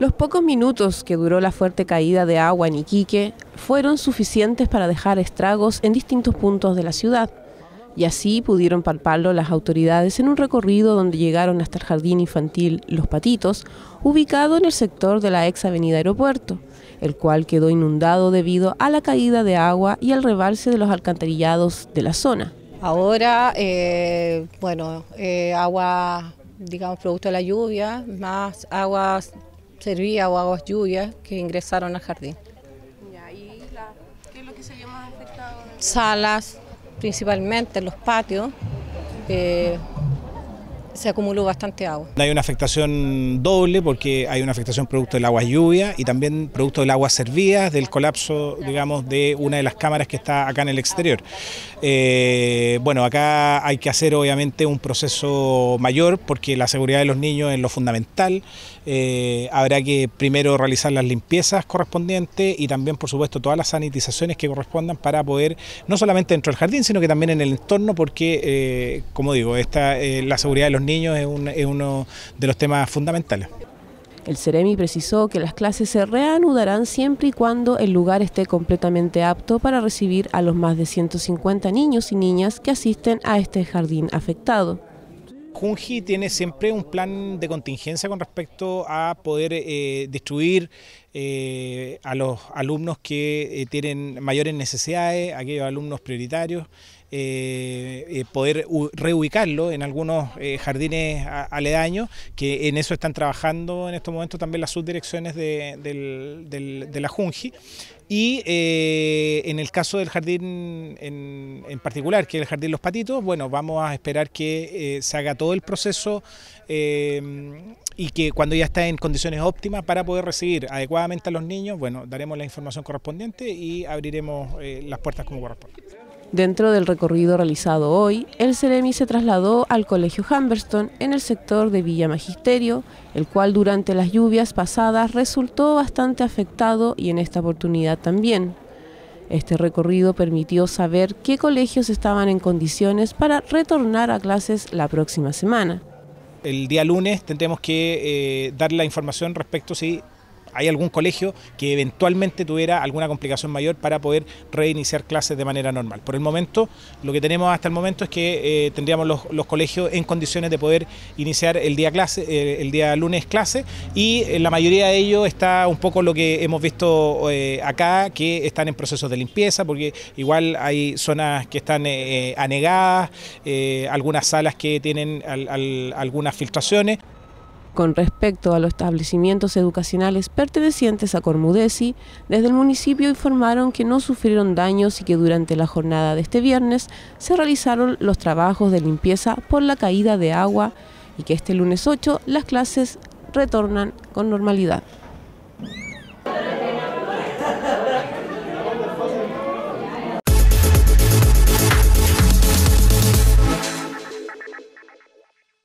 Los pocos minutos que duró la fuerte caída de agua en Iquique fueron suficientes para dejar estragos en distintos puntos de la ciudad, y así pudieron palparlo las autoridades en un recorrido donde llegaron hasta el jardín infantil Los Patitos, ubicado en el sector de la ex avenida Aeropuerto, el cual quedó inundado debido a la caída de agua y al rebalse de los alcantarillados de la zona. Ahora, eh, bueno, eh, agua, digamos, producto de la lluvia, más aguas servía o aguas lluvias que ingresaron al jardín. qué es lo que se Salas, principalmente los patios. Eh, se acumuló bastante agua. Hay una afectación doble porque hay una afectación producto del agua lluvia y también producto del agua servida, del colapso, digamos, de una de las cámaras que está acá en el exterior. Eh, bueno, acá hay que hacer obviamente un proceso mayor porque la seguridad de los niños es lo fundamental. Eh, habrá que primero realizar las limpiezas correspondientes y también, por supuesto, todas las sanitizaciones que correspondan para poder, no solamente dentro del jardín, sino que también en el entorno, porque, eh, como digo, la seguridad de los niños niños es, uno de los temas fundamentales. El CEREMI precisó que las clases se reanudarán siempre y cuando el lugar esté completamente apto para recibir a los más de 150 niños y niñas que asisten a este jardín afectado. Junji tiene siempre un plan de contingencia con respecto a poder eh, distribuir eh, a los alumnos que eh, tienen mayores necesidades, aquellos alumnos prioritarios, eh, poder reubicarlo en algunos jardines aledaños, que en eso están trabajando en estos momentos también las subdirecciones de, la Junji. Y en el caso del jardín en, particular, que es el Jardín Los Patitos, bueno, vamos a esperar que se haga todo el proceso y que cuando ya está en condiciones óptimas para poder recibir adecuadamente a los niños, bueno, daremos la información correspondiente y abriremos eh, las puertas como corresponde. Dentro del recorrido realizado hoy, el CEREMI se trasladó al Colegio Humberston en el sector de Villa Magisterio, el cual durante las lluvias pasadas resultó bastante afectado y en esta oportunidad también. Este recorrido permitió saber qué colegios estaban en condiciones para retornar a clases la próxima semana. El día lunes tendremos que eh, dar la información respecto si hay algún colegio que eventualmente tuviera alguna complicación mayor para poder reiniciar clases de manera normal. Por el momento, lo que tenemos hasta el momento es que eh, tendríamos los, colegios en condiciones de poder iniciar el día, clase, eh, el día lunes clase y eh, la mayoría de ellos está un poco lo que hemos visto acá, que están en procesos de limpieza, porque igual hay zonas que están anegadas, algunas salas que tienen algunas filtraciones con respecto a los establecimientos educacionales pertenecientes a Cormudesi, desde el municipio informaron que no sufrieron daños y que durante la jornada de este viernes se realizaron los trabajos de limpieza por la caída de agua y que este lunes 8 las clases retornan con normalidad.